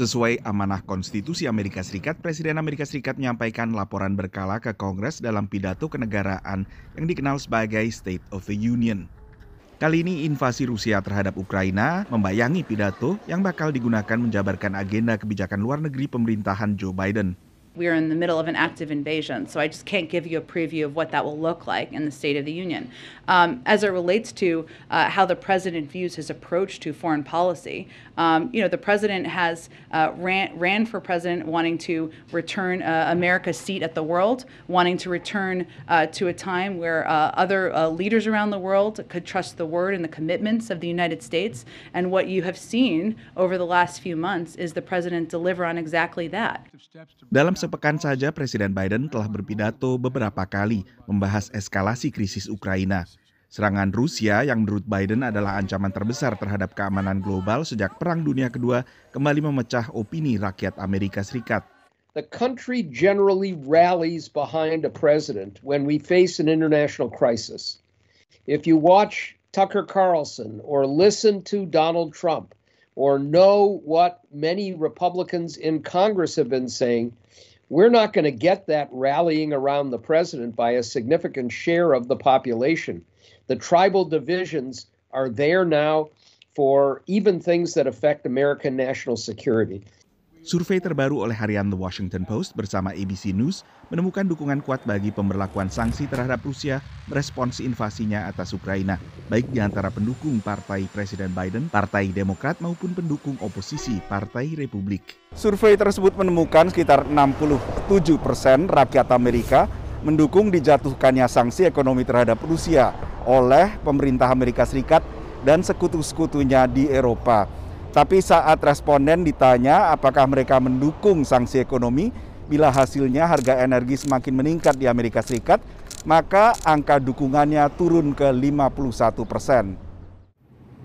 Sesuai amanah konstitusi Amerika Serikat, Presiden Amerika Serikat menyampaikan laporan berkala ke Kongres dalam pidato kenegaraan yang dikenal sebagai State of the Union. Kali ini invasi Rusia terhadap Ukraina membayangi pidato yang bakal digunakan menjabarkan agenda kebijakan luar negeri pemerintahan Joe Biden. we are in the middle of an active invasion. So I just can't give you a preview of what that will look like in the State of the Union. Um, as it relates to uh, how the president views his approach to foreign policy, um, you know, the president has uh, ran, ran for president wanting to return uh, America's seat at the world, wanting to return uh, to a time where uh, other uh, leaders around the world could trust the word and the commitments of the United States. And what you have seen over the last few months is the president deliver on exactly that. sepekan saja Presiden Biden telah berpidato beberapa kali membahas eskalasi krisis Ukraina. Serangan Rusia yang menurut Biden adalah ancaman terbesar terhadap keamanan global sejak Perang Dunia Kedua kembali memecah opini rakyat Amerika Serikat. The country generally rallies behind a president when we face an international crisis. If you watch Tucker Carlson or listen to Donald Trump or know what many Republicans in Congress have been saying, we're not going to get that rallying around the president by a significant share of the population. The tribal divisions are there now for even things that affect American national security. Survei terbaru oleh harian The Washington Post bersama ABC News menemukan dukungan kuat bagi pemberlakuan sanksi terhadap Rusia merespons invasinya atas Ukraina, baik di antara pendukung Partai Presiden Biden, Partai Demokrat maupun pendukung oposisi Partai Republik. Survei tersebut menemukan sekitar 67 persen rakyat Amerika mendukung dijatuhkannya sanksi ekonomi terhadap Rusia oleh pemerintah Amerika Serikat dan sekutu-sekutunya di Eropa. Tapi saat responden ditanya apakah mereka mendukung sanksi ekonomi bila hasilnya harga energi semakin meningkat di Amerika Serikat, maka angka dukungannya turun ke 51 persen.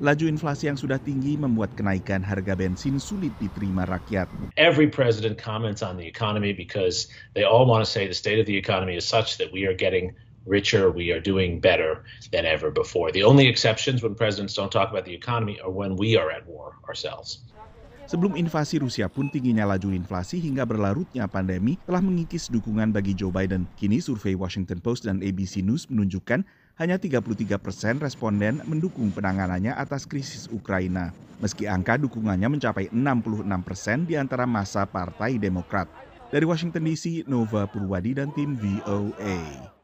Laju inflasi yang sudah tinggi membuat kenaikan harga bensin sulit diterima rakyat. Every president comments on the economy because they all want to say the state of the economy is such that we are getting richer, we are doing better than ever before. The only exceptions when presidents don't talk about the economy are when we are at war ourselves. Sebelum invasi Rusia pun tingginya laju inflasi hingga berlarutnya pandemi telah mengikis dukungan bagi Joe Biden. Kini survei Washington Post dan ABC News menunjukkan hanya 33 persen responden mendukung penanganannya atas krisis Ukraina. Meski angka dukungannya mencapai 66 persen di antara masa Partai Demokrat. Dari Washington DC, Nova Purwadi dan tim VOA.